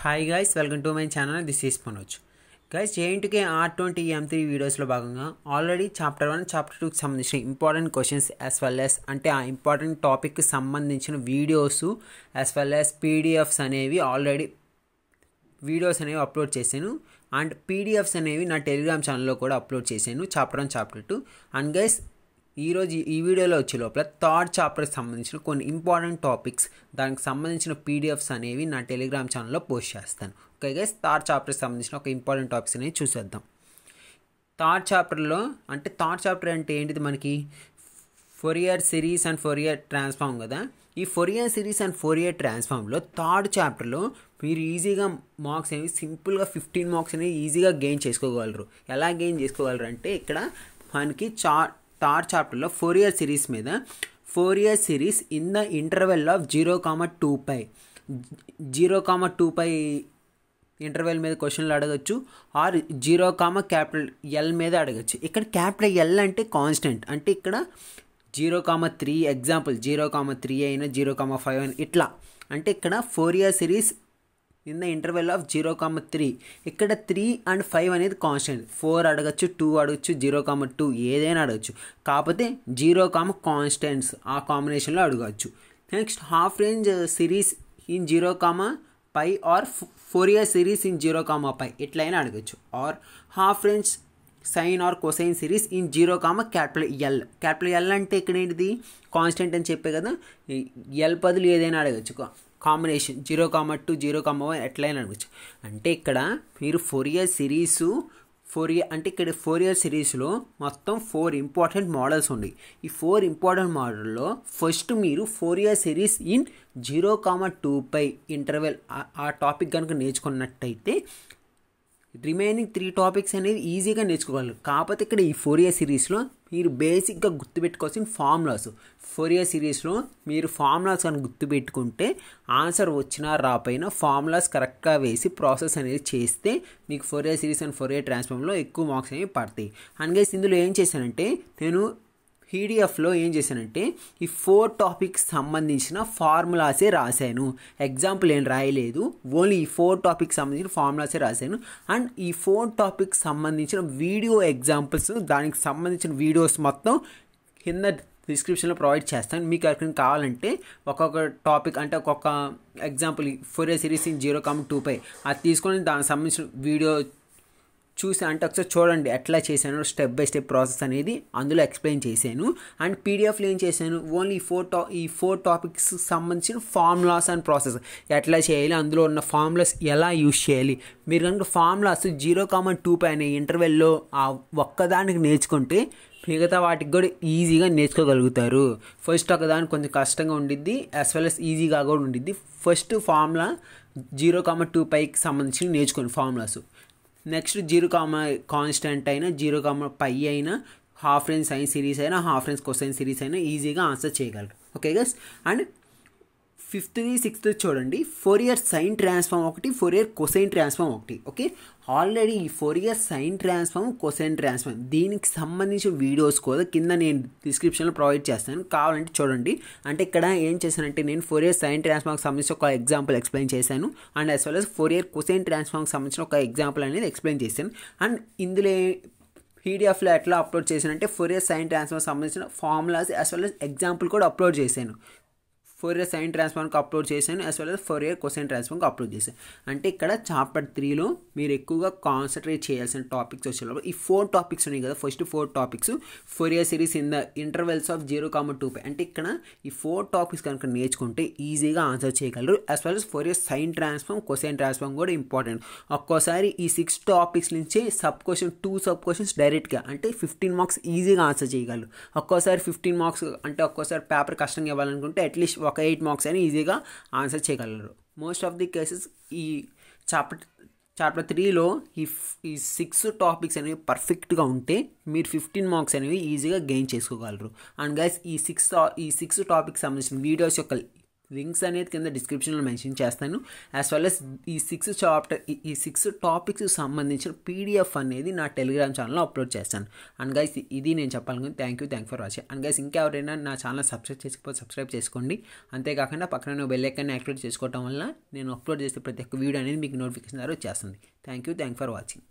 hi guys welcome to my channel this is Manoj guys ఏంటికే R twenty M three వీడియోస్లో భాగంగా already chapter one chapter టూకి సంబంధించిన important questions as well as అంటే ఆ important టాపిక్కి సంబంధించిన videos as well as PDFs అనేవి ఆల్రెడీ వీడియోస్ అనేవి అప్లోడ్ చేశాను అండ్ పీడిఎఫ్స్ అనేవి నా టెలిగ్రామ్ ఛానల్లో కూడా అప్లోడ్ చేశాను chapter one chapter two and guys ఈరోజు ఈ వీడియోలో వచ్చే లోపల థర్డ్ చాప్టర్కి సంబంధించిన కొన్ని ఇంపార్టెంట్ టాపిక్స్ దానికి సంబంధించిన పీడిఎఫ్స్ అనేవి నా టెలిగ్రామ్ ఛానల్లో పోస్ట్ చేస్తాను ఓకే గైస్ థర్డ్ చాప్టర్కి సంబంధించిన ఒక ఇంపార్టెంట్ టాపిక్స్ అనేవి చూసేద్దాం థర్డ్ చాప్టర్లో అంటే థర్డ్ చాప్టర్ అంటే ఏంటిది మనకి Fourier series and Fourier transform కదా ఈ Fourier series and Fourier ట్రాన్స్ఫామ్లో థర్డ్ చాప్టర్లో మీరు ఈజీగా మార్క్స్ అనేవి సింపుల్గా ఫిఫ్టీన్ మార్క్స్ అనేవి ఈజీగా గెయిన్ చేసుకోగలరు ఎలా గెయిన్ చేసుకోగలరు అంటే ఇక్కడ మనకి చార్ట్ థర్డ్ చాప్టర్లో ఫోర్ ఇయర్ సిరీస్ మీద Fourier series in the interval of zero comma two pi zero comma two pi interval మీద క్వశ్చన్లు అడగచ్చు or zero comma capital L మీద అడగచ్చు ఇక్కడ క్యాపిటల్ ఎల్ అంటే కాన్స్టెంట్ అంటే ఇక్కడ zero comma three example zero comma three అయినా జీరో కామా ఫైవ్ అయినా ఇట్లా అంటే ఇక్కడ Fourier series in the interval of zero comma three ఇక్కడ త్రీ అండ్ ఫైవ్ అనేది కాన్స్టెంట్ ఫోర్ అడగచ్చు టూ అడగచ్చు జీరో కామ టూ ఏదైనా అడగచ్చు కాకపోతే జీరో కామ కాన్స్టెంట్స్ ఆ కాంబినేషన్లో అడగచ్చు next half range series in zero comma pi or Fourier series in zero comma pi ఎట్లయినా అడగచ్చు or half range sine or cosine series in zero comma capital L capital L అంటే ఇక్కడ ఏంటిది constant అని చెప్పే కదా L పదులు ఏదైనా అడగచ్చు combination zero comma two zero comma one ఎట్లయినా అనుకోవచ్చు అంటే ఇక్కడ మీరు Fourier series Fourier అంటే ఇక్కడ ఫోర్ ఇయర్ సిరీస్లో మొత్తం ఫోర్ ఇంపార్టెంట్ మోడల్స్ ఉన్నాయి ఈ ఫోర్ ఇంపార్టెంట్ మోడల్లో ఫస్ట్ మీరు Fourier series in zero comma two pi interval ఆ టాపిక్ కనుక నేర్చుకున్నట్టయితే రిమైనింగ్ త్రీ టాపిక్స్ అనేవి ఈజీగా నేర్చుకోగలరు కాకపోతే ఇక్కడ ఈ ఫోర్ ఇయర్ సిరీస్లో మీరు బేసిక్గా గుర్తుపెట్టుకోవాల్సిన ఫార్ములాస్ ఫోరియర్ సిరీస్లో మీరు ఫార్ములాస్ అని గుర్తుపెట్టుకుంటే ఆన్సర్ వచ్చినా రాపోయినా ఫార్ములాస్ కరెక్ట్గా వేసి ప్రాసెస్ అనేది చేస్తే మీకు ఫోరియర్ సిరీస్ అండ్ ఫోరియా ట్రాన్స్ఫార్మ్లో ఎక్కువ మార్క్స్ అనేవి పడతాయి అండ్ గైస్ ఇందులో ఏం చేశానంటే నేను పీడిఎఫ్లో ఏం చేశానంటే ఈ ఫోర్ టాపిక్స్ సంబంధించిన ఫార్ములాసే రాశాను ఎగ్జాంపుల్ ఏం రాయలేదు ఓన్లీ ఈ ఫోర్ టాపిక్ సంబంధించిన ఫార్ములాసే రాశాను అండ్ ఈ ఫోర్ టాపిక్ సంబంధించిన వీడియో ఎగ్జాంపుల్స్ దానికి సంబంధించిన వీడియోస్ మొత్తం కింద డిస్క్రిప్షన్లో ప్రొవైడ్ చేస్తాను మీకు ఎక్కడికి కావాలంటే ఒక్కొక్క టాపిక్ అంటే ఒక్కొక్క example Fourier series in zero comma two pi అది తీసుకొని దానికి సంబంధించిన వీడియో చూసా అంటే ఒకసారి చూడండి ఎట్లా చేశాను స్టెప్ బై స్టెప్ ప్రాసెస్ అనేది అందులో ఎక్స్ప్లెయిన్ చేశాను అండ్ పీడిఎఫ్లో ఏం చేశాను ఓన్లీ ఫోర్ టా ఈ ఫోర్ టాపిక్స్ సంబంధించిన ఫార్ములాస్ అండ్ ప్రాసెస్ ఎట్లా చేయాలి అందులో ఉన్న ఫార్ములాస్ ఎలా యూజ్ చేయాలి మీరు కనుక ఫార్ములాస్ జీరో కామన్ టూ పైన ఇంటర్వెల్లో ఆ ఒక్కదానికి నేర్చుకుంటే మిగతా వాటికి కూడా ఈజీగా నేర్చుకోగలుగుతారు ఫస్ట్ ఒకదాని కొంచెం కష్టంగా ఉండిద్ది యాజ్ వెల్ అస్ ఈజీగా కూడా ఉండిద్ది first formula zero comma two పైకి సంబంధించి నేర్చుకోండి formulas next zero comma constant అయినా జీరో కామ పై అయినా హాఫ్ రేంజ్ సైన్ సిరీస్ అయినా హాఫ్ రేంజ్ కొసైన్ సిరీస్ అయినా ఈజీగా ఆన్సర్ చేయగలరు ఓకే గస్ అండ్ ఫిఫ్త్ది సిక్స్త్ చూడండి ఫోర్ ఇయర్ సైన్ ట్రాన్స్ఫామ్ ఒకటి ఫోర్ ఇయర్ కొసైన్ ట్రాన్స్ఫామ్ ఒకటి ఓకే ఆల్రెడీ ఈ Fourier sine transform cosine transform దీనికి సంబంధించిన వీడియోస్ కూడా కింద నేను డిస్క్రిప్షన్లో ప్రొవైడ్ చేస్తాను కావాలంటే చూడండి అంటే ఇక్కడ ఏం చేశానంటే నేను ఫోర్ ఇయర్ సైన్ ట్రాన్స్ఫామ్కి సంబంధించిన ఒక ఎగ్జాంపుల్ ఎక్స్ప్లెయిన్ చేశాను and as well as Fourier cosine ట్రాన్స్ఫామ్కి సంబంధించిన ఒక ఎగ్జాంపుల్ అనేది ఎక్స్ప్లెయిన్ చేశాను అండ్ ఇందులో పీడిఎఫ్లో ఎట్లా అప్లోడ్ చేశానంటే ఫోర్ ఇయర్ సైన్ ట్రాన్స్ఫామ్ సంబంధించిన formulas as well as example కూడా అప్లోడ్ చేశాను ఫోర్ ఇయర్ సైన్ ట్రాన్స్ఫార్మ్కి అప్లోడ్ చేశాను as well as Fourier question ట్రాన్స్ఫార్మ్కి అప్లోడ్ చేశాను అంటే ఇక్కడ చాప్టర్ త్రీలో మీరు ఎక్కువగా కాన్సన్ట్రేట్ చేయాల్సిన టాపిక్స్ వచ్చేటప్పుడు ఈ ఫోర్ టాపిక్స్ ఉన్నాయి కదా first four topics Fourier series in the intervals of zero comma two pi అంటే ఇక్కడ ఈ ఫోర్ టాపిక్స్ కనుక నేర్చుకుంటే ఈజీగా ఆన్సర్ చేయగలరు as well as Fourier sine transform question transform కూడా ఇంపార్టెంట్ ఒక్కోసారి ఈ సిక్స్ టాపిక్స్ నుంచే sub question two sub questions డైరెక్ట్గా అంటే ఫిఫ్టీన్ మార్క్స్ ఈజీగా ఆన్సర్ చేయగలరు ఒక్కోసారి ఫిఫ్టీన్ మార్క్స్ అంటే ఒక్కోసారి పేపర్ కష్టంగా ఇవ్వాలనుకుంటే అట్లీస్ట్ ఒక ఎయిట్ మార్క్స్ అని ఈజీగా ఆన్సర్ చేయగలరు మోస్ట్ ఆఫ్ ది కేసెస్ ఈ చాప్టర్ చాప్టర్ త్రీలో ఈ ఈ సిక్స్ టాపిక్స్ అనేవి పర్ఫెక్ట్గా ఉంటే మీరు ఫిఫ్టీన్ మార్క్స్ అనేవి ఈజీగా గెయిన్ చేసుకోగలరు అండ్ గైస్ ఈ సిక్స్ ఈ సిక్స్ టాపిక్ సంబంధించిన వీడియోస్ యొక్క లింక్స్ అనేది కింద డిస్క్రిప్షన్లో మెన్షన్ చేస్తాను యాజ్ వెల్ అస్ ఈ సిక్స్ చాప్టర్ ఈ సిక్స్ టాపిక్స్ సంబంధించిన పీడిఎఫ్ అనేది నా టెలిగ్రామ్ ఛానల్లో అప్లోడ్ చేస్తాను అండ్ గైస్ ఇది నేను చెప్పాలనుకుంది thank you thank for watching and guys ఇంకెవరైనా నా ఛానల్ సబ్స్క్రైబ్ చేసుకపోతే సబ్స్క్రైబ్ చేసుకోండి అంతేకాకుండా పక్కన నువ్వు ఐకాన్ని యాక్టివేట్ చేసుకోవడం వల్ల నేను అప్లోడ్ చేసే ప్రతి ఒక్క వీడియో అనేది మీకు నోటిఫికేషన్ ద్వారా వచ్చేస్తుంది thank you thank for watching